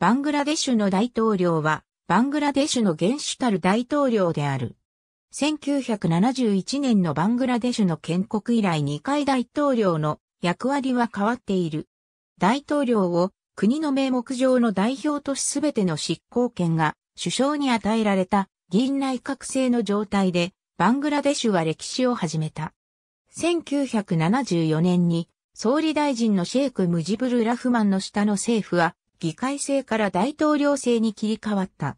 バングラデシュの大統領は、バングラデシュの原始たる大統領である。1971年のバングラデシュの建国以来2回大統領の役割は変わっている。大統領を国の名目上の代表としすべての執行権が首相に与えられた議員内閣制の状態でバングラデシュは歴史を始めた。1974年に総理大臣のシェイク・ムジブル・ラフマンの下の政府は議会制から大統領制に切り替わった。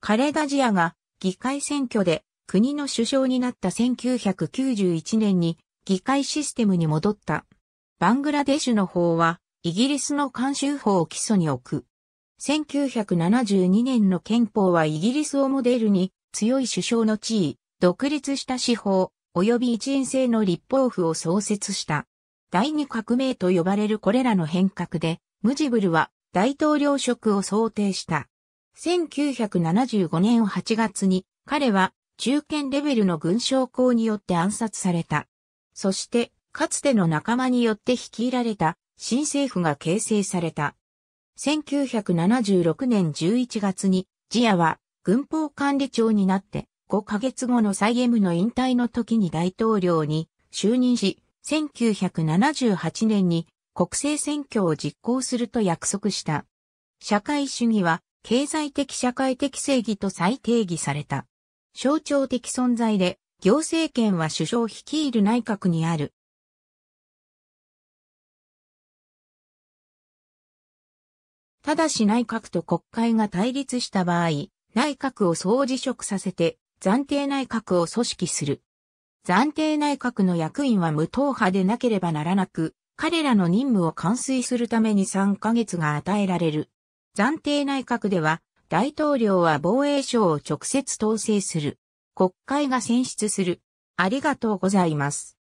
カレダジアが議会選挙で国の首相になった1991年に議会システムに戻った。バングラデシュの法はイギリスの監修法を基礎に置く。1972年の憲法はイギリスをモデルに強い首相の地位、独立した司法、及び一員制の立法府を創設した。第二革命と呼ばれるこれらの変革で、ムジブルは大統領職を想定した。1975年8月に彼は中堅レベルの軍将校によって暗殺された。そして、かつての仲間によって率いられた新政府が形成された。1976年11月に、ジアは軍法管理庁になって、5ヶ月後の再エムの引退の時に大統領に就任し、1978年に国政選挙を実行すると約束した。社会主義は経済的社会的正義と再定義された。象徴的存在で行政権は首相率いる内閣にある。ただし内閣と国会が対立した場合、内閣を総辞職させて暫定内閣を組織する。暫定内閣の役員は無党派でなければならなく、彼らの任務を完遂するために3ヶ月が与えられる。暫定内閣では、大統領は防衛省を直接統制する。国会が選出する。ありがとうございます。